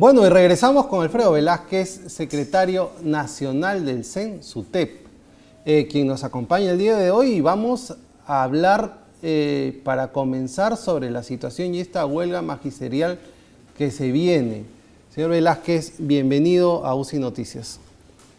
Bueno, y regresamos con Alfredo Velázquez, secretario nacional del CEN, SUTEP, eh, quien nos acompaña el día de hoy y vamos a hablar eh, para comenzar sobre la situación y esta huelga magisterial que se viene. Señor Velázquez, bienvenido a UCI Noticias.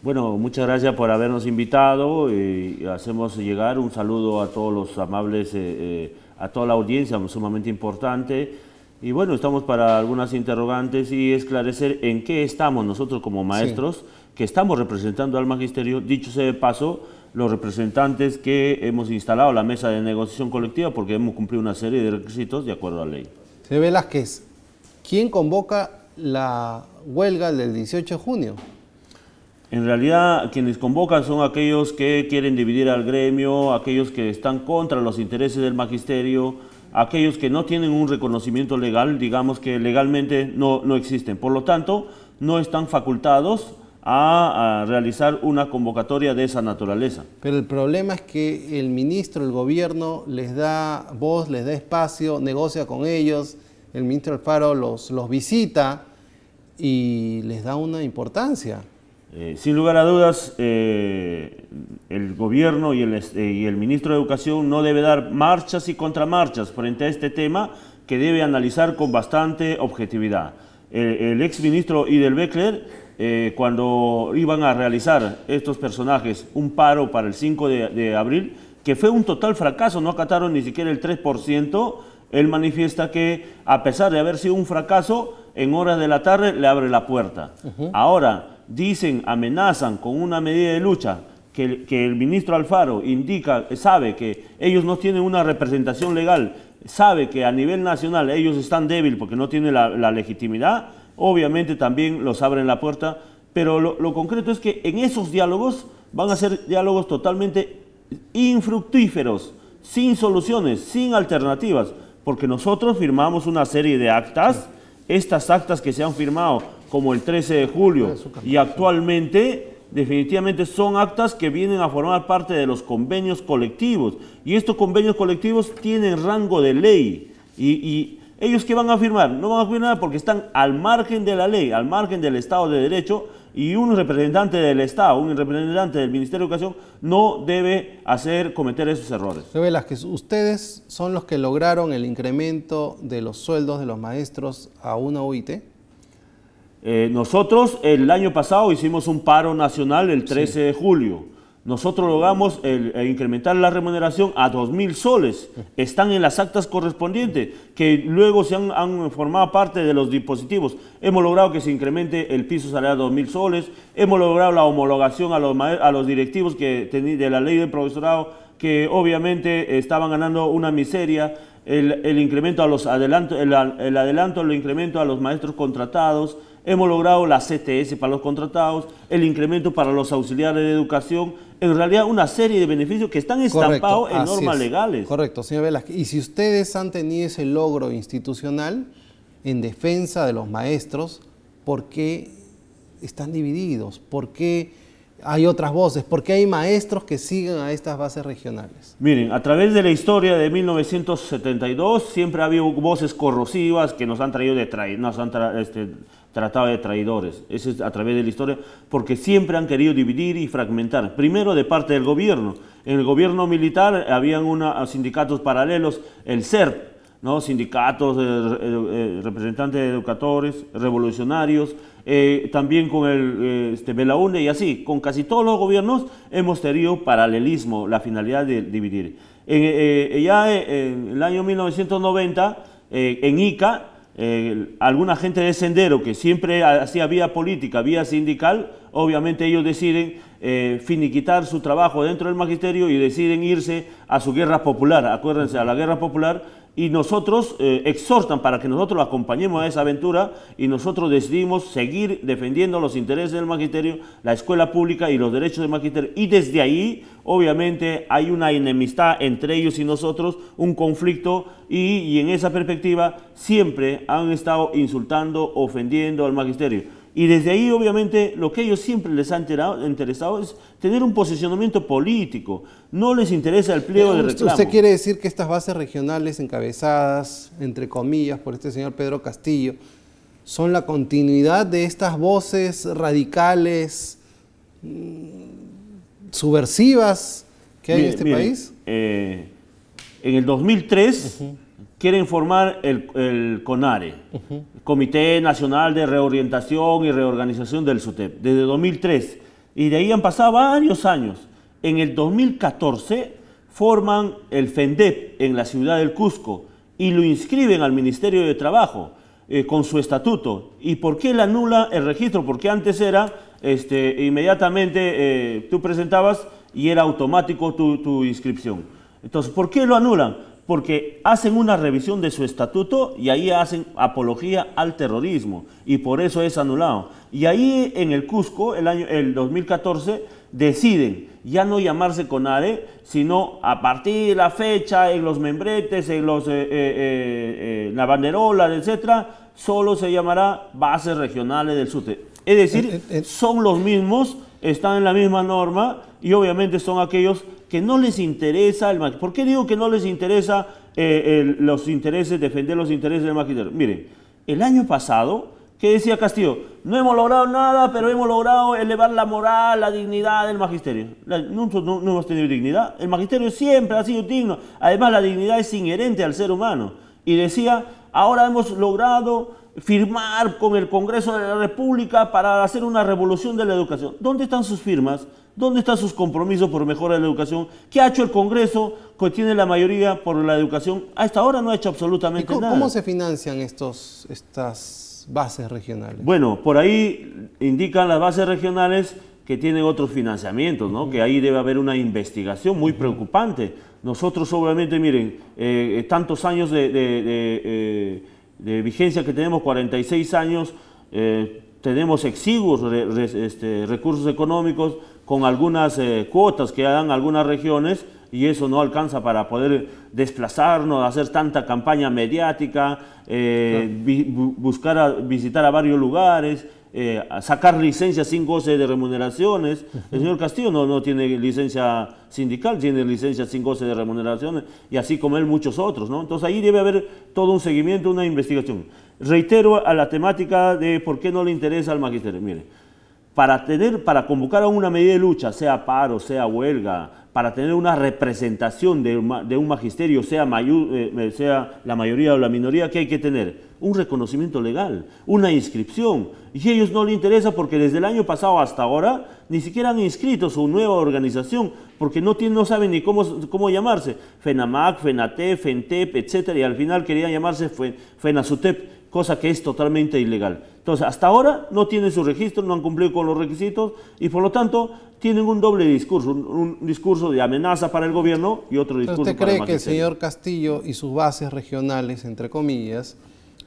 Bueno, muchas gracias por habernos invitado y hacemos llegar un saludo a todos los amables, eh, a toda la audiencia, sumamente importante y bueno, estamos para algunas interrogantes y esclarecer en qué estamos nosotros como maestros, que estamos representando al magisterio. Dicho sea de paso, los representantes que hemos instalado la mesa de negociación colectiva porque hemos cumplido una serie de requisitos de acuerdo a la ley. Se Velázquez, ¿quién convoca la huelga del 18 de junio? En realidad, quienes convocan son aquellos que quieren dividir al gremio, aquellos que están contra los intereses del magisterio, aquellos que no tienen un reconocimiento legal, digamos que legalmente no, existen. Por lo tanto, no están facultados a, realizar una convocatoria de esa naturaleza. Pero el problema es que el ministro, el gobierno les da voz, les da espacio, negocia con ellos, el ministro Alfaro los, los visita y les da una importancia. Eh, sin lugar a dudas, eh, el gobierno eh, y el, ministro de Educación no debe dar marchas y contramarchas frente a este tema que debe analizar con bastante objetividad. El, ex exministro Idel Beckler, cuando iban a realizar estos personajes un paro para el 5 de, abril, que fue un total fracaso, no acataron ni siquiera el 3%, él manifiesta que a pesar de haber sido un fracaso, en horas de la tarde le abre la puerta. Ahora, dicen, amenazan con una medida de lucha que el, que el ministro Alfaro indica, sabe que ellos no tienen una representación legal, sabe que a nivel nacional ellos están débiles porque no tienen la, legitimidad, obviamente también los abren la puerta, pero lo, lo concreto es que en esos diálogos van a ser diálogos totalmente infructíferos, sin soluciones, sin alternativas, porque nosotros firmamos una serie de actas, estas actas que se han firmado como el 13 de julio. Y actualmente, definitivamente, son actas que vienen a formar parte de los convenios colectivos. Y estos convenios colectivos tienen rango de ley. Y, ellos que van a firmar, no van a firmar porque están al margen de la ley, al margen del Estado de Derecho. Y un representante del Estado, un representante del Ministerio de Educación, no debe hacer cometer esos errores. las que ustedes son los que lograron el incremento de los sueldos de los maestros a una OIT. Eh, nosotros el año pasado hicimos un paro nacional el 13 de julio. Nosotros logramos el, eh, incrementar la remuneración a 2.000 soles. Están en las actas correspondientes, que luego se han, formado parte de los dispositivos. Hemos logrado que se incremente el piso salarial a 2.000 soles. Hemos logrado la homologación a los, a los directivos que de la ley del profesorado, que obviamente estaban ganando una miseria. El, el incremento a los adelanto, el adelanto, el incremento a los maestros contratados Hemos logrado la CTS para los contratados, el incremento para los auxiliares de educación, en realidad una serie de beneficios que están estampados en normas legales. Correcto, señor Velasco. Y si ustedes han tenido ese logro institucional en defensa de los maestros, ¿por qué están divididos? ¿Por qué hay otras voces? ¿Por qué hay maestros que siguen a estas bases regionales? Miren, a través de la historia de 1972 siempre ha habido voces corrosivas que nos han traído de traer nos han este, trataba de traidores. Eso es a través de la historia, porque siempre han querido dividir y fragmentar. Primero de parte del gobierno. En el gobierno militar habían sindicatos paralelos, el SER, ¿no? sindicatos, eh, eh, eh, representantes de educadores, revolucionarios, también con el este, Belaunde y así. Con casi todos los gobiernos hemos tenido paralelismo, la finalidad de dividir. ya en el año 1990, en ICA, eh, alguna gente de Sendero, que siempre hacía vía política, vía sindical, obviamente ellos deciden eh, finiquitar su trabajo dentro del magisterio y deciden irse a su guerra popular. Acuérdense, a la guerra popular y nosotros eh, exhortan para que nosotros acompañemos a esa aventura y nosotros decidimos seguir defendiendo los intereses del magisterio, la escuela pública y los derechos del magisterio. Y desde ahí, obviamente, hay una enemistad entre ellos y nosotros, un conflicto, y, y en esa perspectiva siempre han estado insultando, ofendiendo al magisterio. Y desde ahí, obviamente, lo que ellos siempre les ha interesado es tener un posicionamiento político. No les interesa el pliego eh, de reclamo. ¿Usted quiere decir que estas bases regionales encabezadas, entre comillas, por este señor Pedro Castillo, son la continuidad de estas voces radicales, mm, subversivas que hay en este país? Eh, en el 2003 quieren formar el, CONARE, Comité Nacional de Reorientación y Reorganización del SUTEP, desde 2003. Y de ahí han pasado varios años. En el 2014 forman el FENDEP en la ciudad del Cusco y lo inscriben al Ministerio de Trabajo eh, con su estatuto. ¿Y por qué le anula el registro? Porque antes era, este, inmediatamente eh, tú presentabas y era automático tu inscripción. Entonces, ¿por qué lo anulan? porque hacen una revisión de su estatuto y ahí hacen apología al terrorismo y por eso es anulado. Y ahí en el Cusco, el año el 2014, deciden ya no llamarse CONARE, sino a partir de la fecha, en los membretes, en los eh, eh, eh, la banderola, etcétera, solo se llamará bases regionales del SUTE. Es decir, son los mismos, están en la misma norma y obviamente son aquellos que no les interesa el magisterio. ¿Por qué digo que no les interesa eh, los intereses, defender los intereses del magisterio? Miren, el año pasado, ¿qué decía Castillo? No hemos logrado nada, pero hemos logrado elevar la moral, la dignidad del magisterio. no hemos tenido dignidad. El magisterio siempre ha sido digno. Además, la dignidad es inherente al ser humano. Y decía, ahora hemos logrado firmar con el Congreso de la República para hacer una revolución de la educación. ¿Dónde están sus firmas? ¿Dónde están sus compromisos por mejora de la educación? ¿Qué ha hecho el Congreso que tiene la mayoría por la educación? Hasta ahora no ha hecho absolutamente cómo, nada. ¿Cómo se financian estos, estas bases regionales? Bueno, por ahí indican las bases regionales que tienen otros financiamientos, ¿no? Que ahí debe haber una investigación muy preocupante. Nosotros, obviamente, miren, eh, eh, tantos años eh, de, vigencia que tenemos, 46 años, tenemos exiguos este, recursos económicos, con algunas eh, cuotas que dan algunas regiones y eso no alcanza para poder desplazarnos, hacer tanta campaña mediática, eh, buscar a, visitar a varios lugares, eh, sacar licencias sin goce de remuneraciones. El señor Castillo no, no tiene licencia sindical, tiene licencia sin goce de remuneraciones, y así como él muchos otros. ¿no? Entonces ahí debe haber todo un seguimiento, una investigación. Reitero a la temática de por qué no le interesa al magisterio. Mire, para, tener, para convocar a una medida de lucha, sea paro, sea huelga, para tener una representación de, un magisterio, sea, mayor, eh, eh, sea la mayoría o la minoría que hay que tener, un reconocimiento legal, una inscripción. Y a ellos no les interesa porque desde el año pasado hasta ahora ni siquiera han inscrito su nueva organización porque no, tienen, no saben ni cómo, cómo llamarse. FENAMAC, FENATE, FENTEP, etc. Y al final querían llamarse FENASUTEP, cosa que es totalmente ilegal. Entonces, hasta ahora no tienen su registro, no han cumplido con los requisitos y por lo tanto tienen un doble discurso, un, discurso de amenaza para el gobierno y otro discurso para ¿Usted cree que el señor Castillo y sus bases regionales, entre comillas,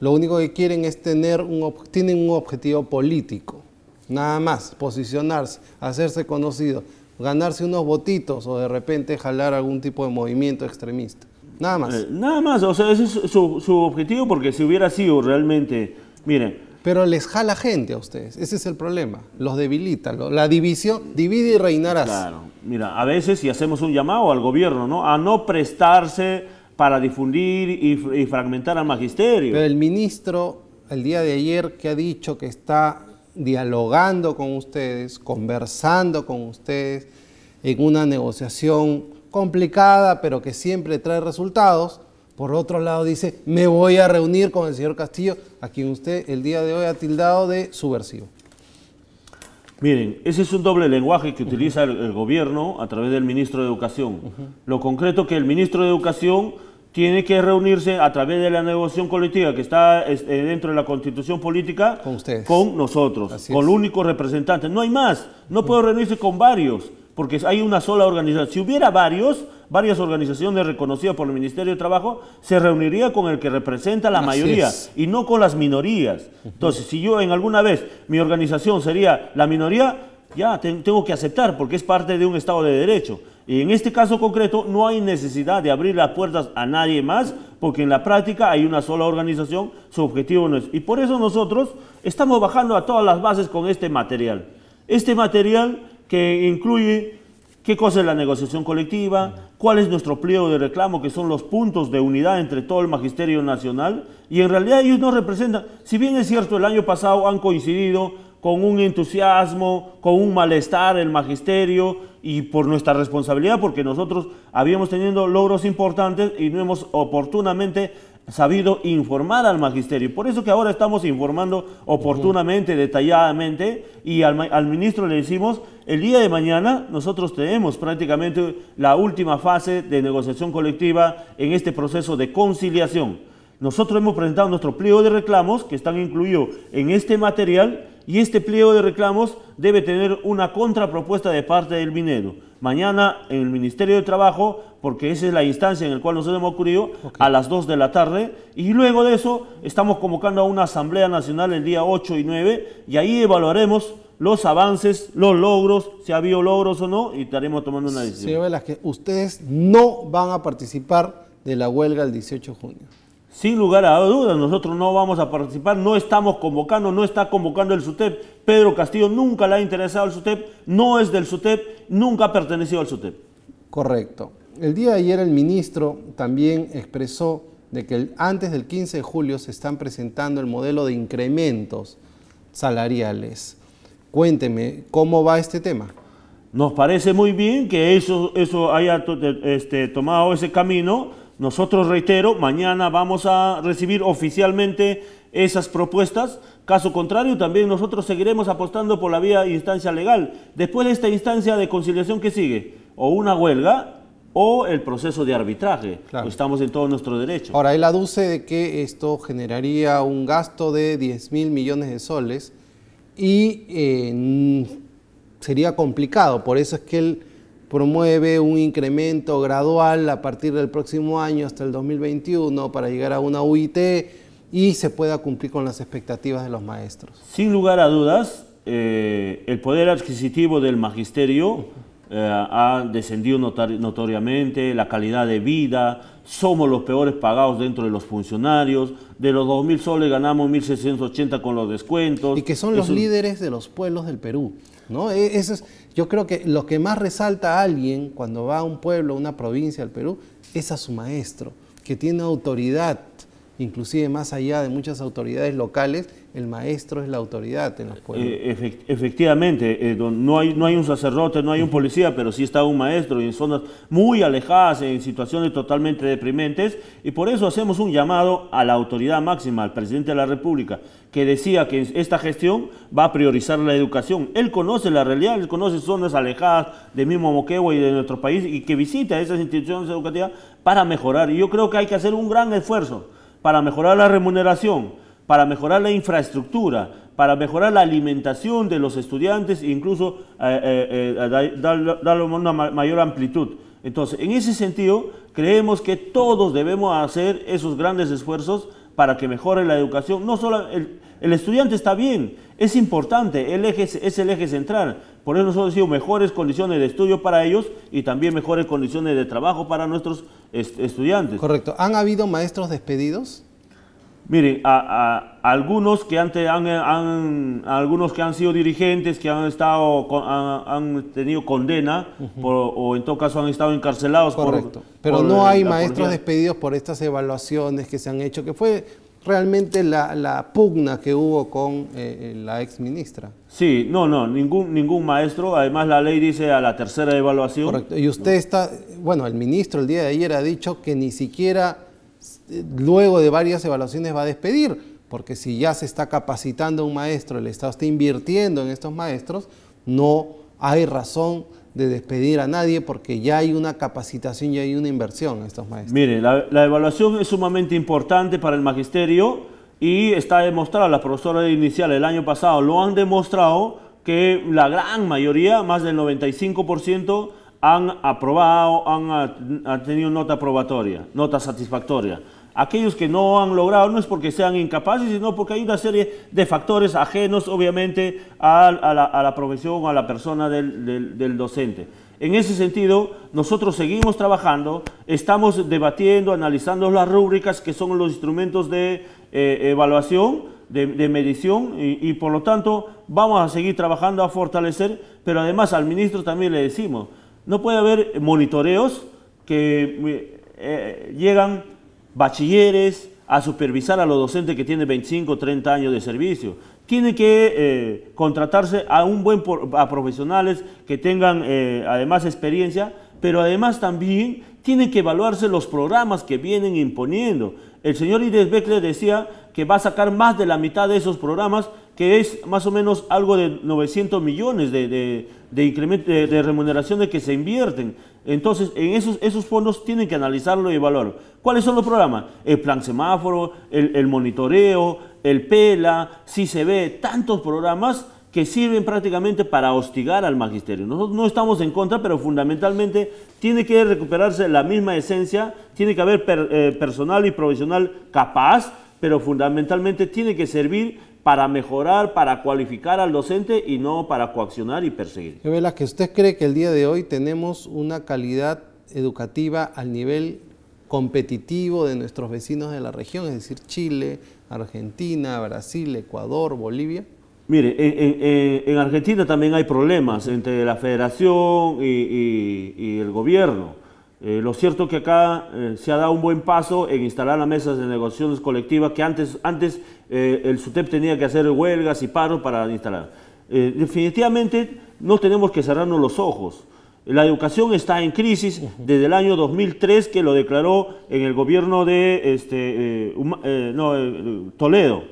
lo único que quieren es tener un, tienen un objetivo político, nada más, posicionarse, hacerse conocido, ganarse unos votitos o de repente jalar algún tipo de movimiento extremista. Nada más. Eh, nada más, o sea, ese es su, su, objetivo porque si hubiera sido realmente, miren. Pero les jala gente a ustedes, ese es el problema, los debilita, la división divide y reinarás. Claro, mira, a veces si hacemos un llamado al gobierno, ¿no? A no prestarse para difundir y, fragmentar al magisterio. Pero el ministro, el día de ayer, que ha dicho que está dialogando con ustedes, conversando con ustedes en una negociación complicada, pero que siempre trae resultados. Por otro lado dice, me voy a reunir con el señor Castillo, a quien usted el día de hoy ha tildado de subversivo. Miren, ese es un doble lenguaje que utiliza el, gobierno a través del ministro de Educación. Lo concreto que el ministro de Educación tiene que reunirse a través de la negociación colectiva que está este, dentro de la constitución política con, con nosotros, con el único representante. No hay más, no puedo reunirse con varios, porque hay una sola organización. Si hubiera varios, varias organizaciones reconocidas por el Ministerio de Trabajo, se reuniría con el que representa la mayoría y no con las minorías. Entonces, si yo en alguna vez mi organización sería la minoría, ya tengo que aceptar porque es parte de un Estado de Derecho. Y en este caso concreto no hay necesidad de abrir las puertas a nadie más, porque en la práctica hay una sola organización, su objetivo no es. Y por eso nosotros estamos bajando a todas las bases con este material. Este material que incluye qué cosa es la negociación colectiva, cuál es nuestro pliego de reclamo, que son los puntos de unidad entre todo el magisterio nacional, y en realidad ellos no representan, si bien es cierto, el año pasado han coincidido con un entusiasmo, con un malestar el magisterio, y por nuestra responsabilidad, porque nosotros habíamos tenido logros importantes y no hemos oportunamente sabido informar al magisterio. Por eso que ahora estamos informando oportunamente, detalladamente, y al, ministro le decimos, el día de mañana nosotros tenemos prácticamente la última fase de negociación colectiva en este proceso de conciliación. Nosotros hemos presentado nuestro pliego de reclamos que están incluidos en este material y este pliego de reclamos debe tener una contrapropuesta de parte del minero. Mañana en el Ministerio de Trabajo, porque esa es la instancia en la cual nos hemos ocurrido, a las 2 de la tarde. Y luego de eso estamos convocando a una Asamblea Nacional el día 8 y 9 y ahí evaluaremos los avances, los logros, si ha habido logros o no, y estaremos tomando una decisión. Señor que ustedes no van a participar de la huelga el 18 de junio. Sin lugar a dudas, nosotros no vamos a participar, no estamos convocando, no está convocando el SUTEP. Pedro Castillo nunca le ha interesado el SUTEP, no es del SUTEP, nunca ha pertenecido al SUTEP. Correcto. El día de ayer el ministro también expresó de que antes del 15 de julio se están presentando el modelo de incrementos salariales. Cuénteme, ¿cómo va este tema? Nos parece muy bien que eso, eso haya este, tomado ese camino nosotros, reitero, mañana vamos a recibir oficialmente esas propuestas. Caso contrario, también nosotros seguiremos apostando por la vía instancia legal. Después de esta instancia de conciliación, ¿qué sigue? O una huelga o el proceso de arbitraje. Estamos en todo nuestro derecho. Ahora, él aduce de que esto generaría un gasto de 10 mil millones de soles y eh, sería complicado. Por eso es que él promueve un incremento gradual a partir del próximo año hasta el 2021 para llegar a una UIT y se pueda cumplir con las expectativas de los maestros. Sin lugar a dudas, eh, el poder adquisitivo del magisterio eh, ha descendido notoriamente, la calidad de vida, somos los peores pagados dentro de los funcionarios, de los 2.000 soles ganamos 1.680 con los descuentos. Y que son los líderes de los pueblos del Perú. ¿no? E, eso es, yo creo que lo que más resalta a alguien cuando va a un pueblo, una provincia al Perú, es a su maestro, que tiene autoridad inclusive más allá de muchas autoridades locales, el maestro es la autoridad en los pueblos. Eh, efectivamente, eh, no, hay, no hay un sacerdote, no hay un policía, pero sí está un maestro en zonas muy alejadas, en situaciones totalmente deprimentes, y por eso hacemos un llamado a la autoridad máxima, al presidente de la República, que decía que esta gestión va a priorizar la educación. Él conoce la realidad, él conoce zonas alejadas de mismo Moquegua y de nuestro país y que visita esas instituciones educativas para mejorar. Y yo creo que hay que hacer un gran esfuerzo para mejorar la remuneración, para mejorar la infraestructura, para mejorar la alimentación de los estudiantes e incluso eh, eh, eh, darle una mayor amplitud. Entonces, en ese sentido, creemos que todos debemos hacer esos grandes esfuerzos para que mejore la educación. No solo el, estudiante está bien, es importante, el eje, es el eje central. Por eso nosotros decimos mejores condiciones de estudio para ellos y también mejores condiciones de trabajo para nuestros estudiantes. Correcto. ¿Han habido maestros despedidos? Mire, a, algunos que antes han, algunos que han sido dirigentes, que han estado han, tenido condena o en todo caso han estado encarcelados. Correcto. Pero no hay maestros despedidos por estas evaluaciones que se han hecho, que fue realmente la, pugna que hubo con eh, eh, la ex ministra. Sí, no, no, ningún, ningún maestro. Además la ley dice a la tercera evaluación. Correcto. Y usted está bueno, el ministro el día de ayer ha dicho que ni siquiera eh, luego de varias evaluaciones va a despedir, porque si ya se está capacitando un maestro, el Estado está invirtiendo en estos maestros, no hay razón de despedir a nadie porque ya hay una capacitación, ya hay una inversión en estos maestros. Mire, la, evaluación es sumamente importante para el magisterio y está demostrado, las profesoras iniciales el año pasado lo han demostrado que la gran mayoría, más del 95%, han aprobado, han, tenido nota aprobatoria, nota satisfactoria. Aquellos que no han logrado no es porque sean incapaces, sino porque hay una serie de factores ajenos, obviamente, a, la, profesión o a la persona del, docente. En ese sentido, nosotros seguimos trabajando, estamos debatiendo, analizando las rúbricas que son los instrumentos de eh, evaluación, de, medición y por lo tanto vamos a seguir trabajando a fortalecer, pero además al ministro también le decimos, no puede haber monitoreos que eh, eh, llegan bachilleres a supervisar a los docentes que tienen 25 o 30 años de servicio. Tiene que eh, contratarse a un buen a profesionales que tengan además experiencia, pero además también tienen que evaluarse los programas que vienen imponiendo. El señor Ides Beckler decía que va a sacar más de la mitad de esos programas, que es más o menos algo de 900 millones de, de, incremento, de, remuneraciones que se invierten. Entonces, en esos, esos fondos tienen que analizarlo y evaluarlo. ¿Cuáles son los programas? El plan semáforo, el, monitoreo, el PELA, si se ve, tantos programas que sirven prácticamente para hostigar al magisterio. Nosotros no estamos en contra, pero fundamentalmente tiene que recuperarse la misma esencia, tiene que haber eh, personal y profesional capaz, pero fundamentalmente tiene que servir para mejorar, para cualificar al docente y no para coaccionar y perseguir. Vela, que usted cree que el día de hoy tenemos una calidad educativa al nivel competitivo de nuestros vecinos de la región, es decir, Chile, Argentina, Brasil, Ecuador, Bolivia? Mire, en, Argentina también hay problemas entre la federación y el gobierno eh, lo cierto que acá eh, se ha dado un buen paso en instalar las mesas de negociaciones colectivas que antes, antes eh, el SUTEP tenía que hacer huelgas y paros para instalar. definitivamente no tenemos que cerrarnos los ojos. La educación está en crisis desde el año 2003 que lo declaró en el gobierno de este, no, Toledo.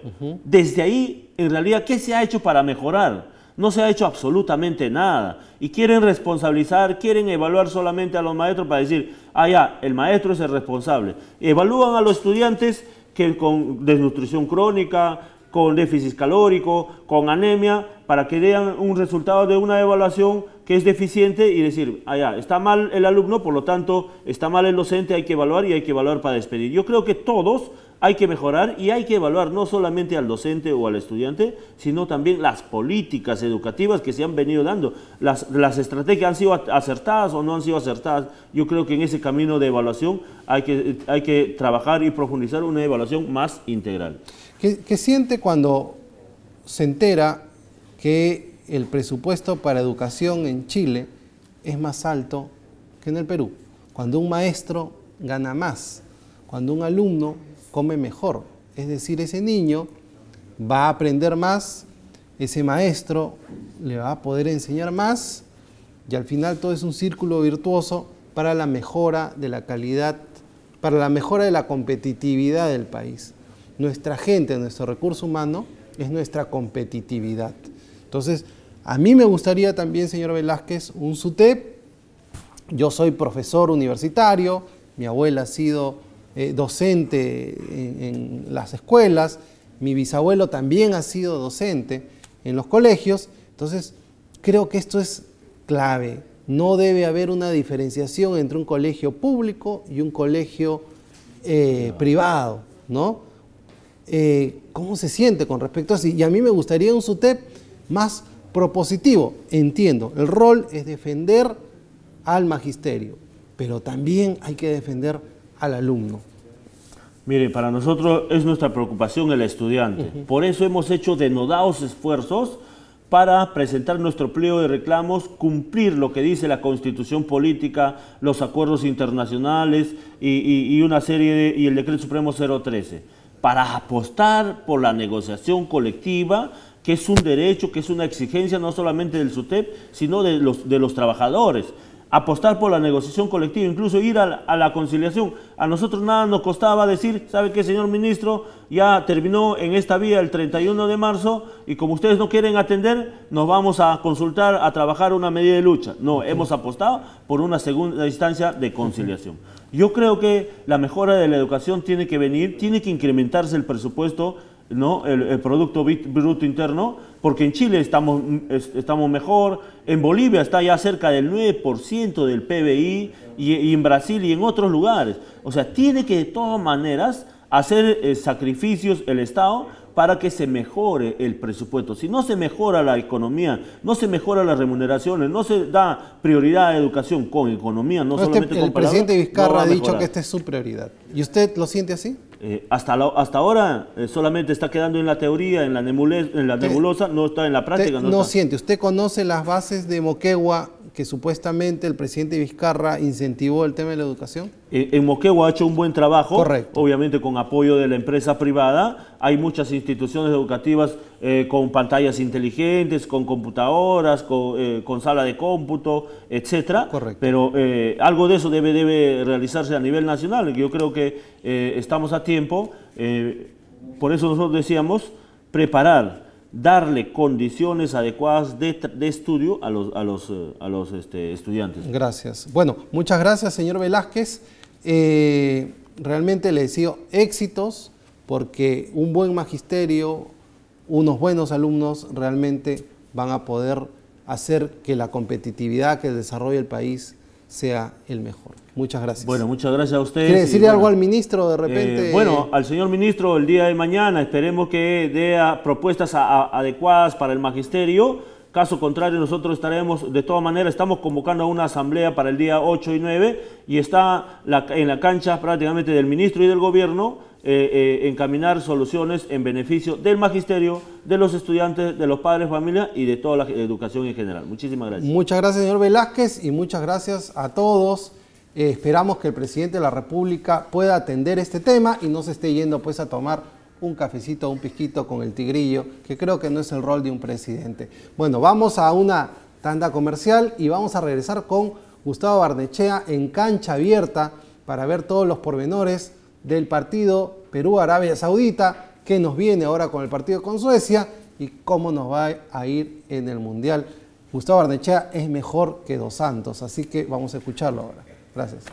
Desde ahí, en realidad, ¿qué se ha hecho para mejorar? No se ha hecho absolutamente nada. Y quieren responsabilizar, quieren evaluar solamente a los maestros para decir, allá ah, el maestro es el responsable. Evalúan a los estudiantes que con desnutrición crónica, con déficit calórico, con anemia, para que den un resultado de una evaluación que es deficiente y decir, allá, ah, está mal el alumno, por lo tanto, está mal el docente, hay que evaluar y hay que evaluar para despedir. Yo creo que todos hay que mejorar y hay que evaluar no solamente al docente o al estudiante, sino también las políticas educativas que se han venido dando. Las, estrategias han sido acertadas o no han sido acertadas. Yo creo que en ese camino de evaluación hay que, trabajar y profundizar una evaluación más integral. qué siente cuando se entera que el presupuesto para educación en Chile es más alto que en el Perú? Cuando un maestro gana más, cuando un alumno come mejor. Es decir, ese niño va a aprender más, ese maestro le va a poder enseñar más y al final todo es un círculo virtuoso para la mejora de la calidad, para la mejora de la competitividad del país. Nuestra gente, nuestro recurso humano es nuestra competitividad. Entonces, a mí me gustaría también, señor Velázquez, un SUTEP. Yo soy profesor universitario, mi abuela ha sido eh, docente en, las escuelas, mi bisabuelo también ha sido docente en los colegios, entonces creo que esto es clave. No debe haber una diferenciación entre un colegio público y un colegio eh, privado, ¿no? Eh, ¿Cómo se siente con respecto a eso? Y a mí me gustaría un SUTEP más propositivo. Entiendo, el rol es defender al magisterio, pero también hay que defender alumno. Mire, para nosotros es nuestra preocupación el estudiante. Por eso hemos hecho denodados esfuerzos para presentar nuestro pliego de reclamos, cumplir lo que dice la constitución política, los acuerdos internacionales y, una serie y el decreto supremo 013, para apostar por la negociación colectiva, que es un derecho, que es una exigencia no solamente del SUTEP, sino de los, de los trabajadores apostar por la negociación colectiva, incluso ir a la, conciliación. A nosotros nada nos costaba decir, ¿sabe qué, señor ministro? Ya terminó en esta vía el 31 de marzo y como ustedes no quieren atender, nos vamos a consultar, a trabajar una medida de lucha. No, hemos apostado por una segunda instancia de conciliación. Yo creo que la mejora de la educación tiene que venir, tiene que incrementarse el presupuesto, ¿no? el Producto Bruto Interno porque en Chile estamos, estamos mejor, en Bolivia está ya cerca del 9% del PBI y, en Brasil y en otros lugares. O sea, tiene que de todas maneras hacer eh, sacrificios el Estado para que se mejore el presupuesto. Si no se mejora la economía, no se mejora las remuneraciones, no se da prioridad a educación con economía, no, no este, solamente este, El presidente Vizcarra ha dicho que esta es su prioridad. ¿Y usted lo siente así? Eh, hasta, la, hasta ahora eh, solamente está quedando en la teoría, en la, en la nebulosa, no está en la práctica. no siente, usted conoce las bases de Moquegua que supuestamente el presidente Vizcarra incentivó el tema de la educación? Eh, en Moquegua ha hecho un buen trabajo, obviamente con apoyo de la empresa privada. Hay muchas instituciones educativas eh, con pantallas inteligentes, con computadoras, con, eh, sala de cómputo, etc. Correcto. Pero algo de eso debe, debe realizarse a nivel nacional. Yo creo que estamos a tiempo. por eso nosotros decíamos preparar darle condiciones adecuadas de, estudio a los, a los, eh, este, estudiantes. Gracias. Bueno, muchas gracias, señor Velázquez. Eh, realmente le deseo éxitos porque un buen magisterio, unos buenos alumnos realmente van a poder hacer que la competitividad que desarrolla el país sea el mejor. Muchas gracias. Bueno, muchas gracias a ustedes. ¿Quiere decirle algo al ministro de repente? Eh, bueno, al señor ministro el día de mañana esperemos que dé propuestas adecuadas para el magisterio. Caso contrario, nosotros estaremos, de todas maneras, estamos convocando a una asamblea para el día 8 y 9 y está la, en la cancha prácticamente del ministro y del gobierno eh, eh, encaminar soluciones en beneficio del magisterio, de los estudiantes, de los padres, familia y de toda la educación en general. Muchísimas gracias. Muchas gracias, señor Velázquez, y muchas gracias a todos. Eh, esperamos que el presidente de la República pueda atender este tema y no se esté yendo pues a tomar un cafecito, un pisquito con el tigrillo, que creo que no es el rol de un presidente. Bueno, vamos a una tanda comercial y vamos a regresar con Gustavo Barnechea en cancha abierta para ver todos los pormenores del partido Perú-Arabia Saudita, que nos viene ahora con el partido con Suecia y cómo nos va a ir en el Mundial. Gustavo Arnechea es mejor que Dos Santos, así que vamos a escucharlo ahora. Gracias.